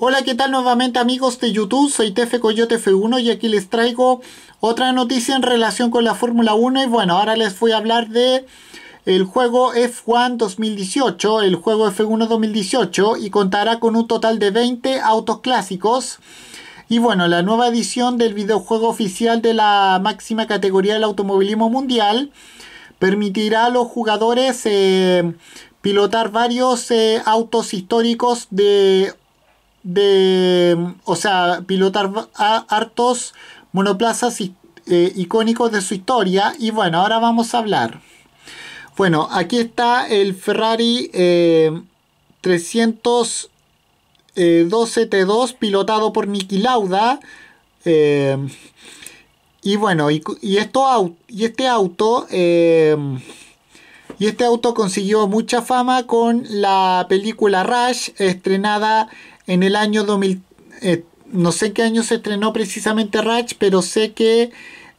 Hola, ¿qué tal nuevamente amigos de YouTube? Soy TF Coyote F1 y aquí les traigo otra noticia en relación con la Fórmula 1 y bueno, ahora les voy a hablar de el juego F1 2018, el juego F1 2018 y contará con un total de 20 autos clásicos. Y bueno, la nueva edición del videojuego oficial de la máxima categoría del automovilismo mundial permitirá a los jugadores eh, pilotar varios eh, autos históricos de de, o sea, pilotar hartos monoplazas eh, icónicos de su historia. Y bueno, ahora vamos a hablar. Bueno, aquí está el Ferrari eh, 312 eh, T2 pilotado por Niki Lauda. Eh, y bueno, y, y este auto... y este auto consiguió mucha fama con la película Rush, estrenada en el año 2000, eh, no sé qué año se estrenó precisamente Ratch, pero sé que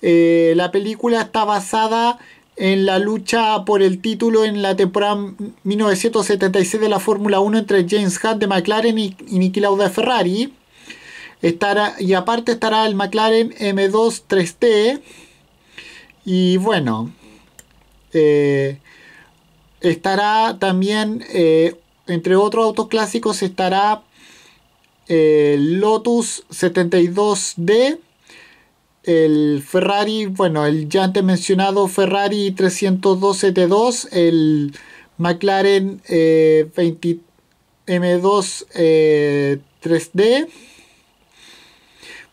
eh, la película está basada en la lucha por el título en la temporada 1976 de la Fórmula 1 entre James Hunt de McLaren y, Niki Lauda de Ferrari. Estará, y aparte estará el McLaren M2 3T. Y bueno, eh, estará también, entre otros autos clásicos, estará el Lotus 72D, el Ferrari, bueno, el ya antes mencionado Ferrari 312 T2, el McLaren 20, M2 3D.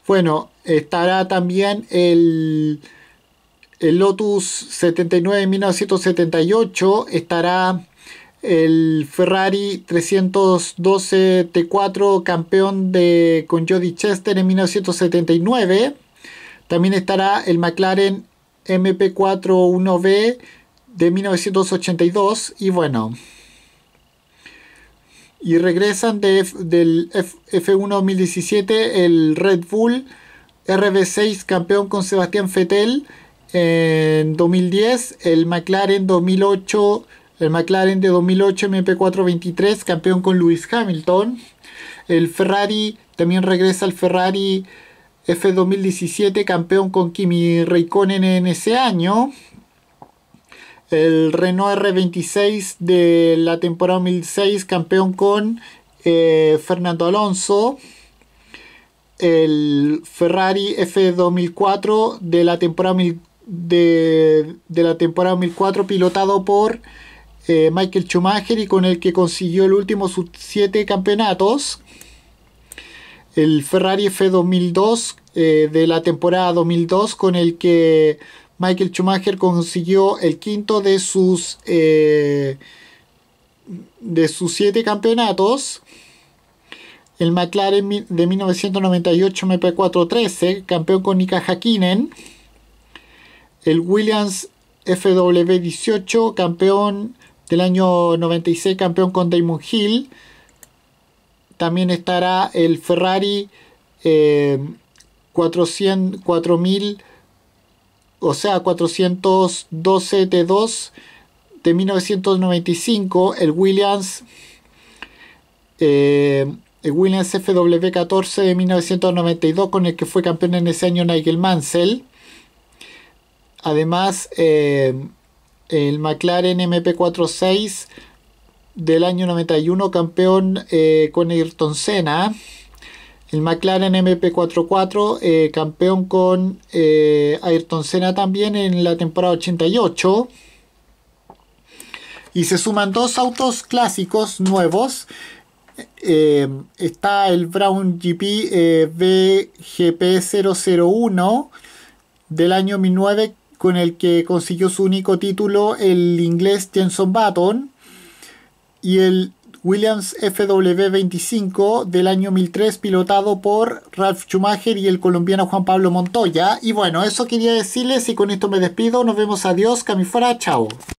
Bueno, estará también el, el Lotus 79 1978, estará el Ferrari 312 T4 campeón con Jody Chester en 1979. También estará el McLaren MP41B de 1982 y bueno. Y regresan del F, 1 2017 el Red Bull RB6 campeón con Sebastián Fettel en 2010, el McLaren 2008 el McLaren de 2008 mp 23 campeón con Lewis Hamilton. El Ferrari, también regresa al Ferrari F2017, campeón con Kimi Raikkonen en ese año. El Renault R26 de la temporada 2006, campeón con eh, Fernando Alonso. El Ferrari F2004 de la temporada, de, de la temporada 2004, pilotado por eh, Michael Schumacher y con el que consiguió el último sus siete campeonatos. El Ferrari F2002 eh, de la temporada 2002 con el que Michael Schumacher consiguió el quinto de sus eh, de sus siete campeonatos el McLaren de 1998 MP413 campeón con Nika Hakkinen el Williams FW18 campeón del año 96, campeón con Damon Hill. También estará el Ferrari eh, 400, o sea, 412 T2 de 1995, el Williams, eh, el Williams FW14 de 1992, con el que fue campeón en ese año Nigel Mansell. Además, eh, el McLaren MP46 del año 91 campeón eh, con Ayrton Senna. El McLaren MP44 eh, campeón con eh, Ayrton Senna también en la temporada 88. Y se suman dos autos clásicos nuevos. está el Brown GP BGP001 del año 19 con el que consiguió su único título el inglés Jenson Button y el Williams FW25 del año 1003 pilotado por Ralf Schumacher y el colombiano Juan Pablo Montoya. Y bueno, eso quería decirles y con esto me despido. Nos vemos, adiós, camifora, chao.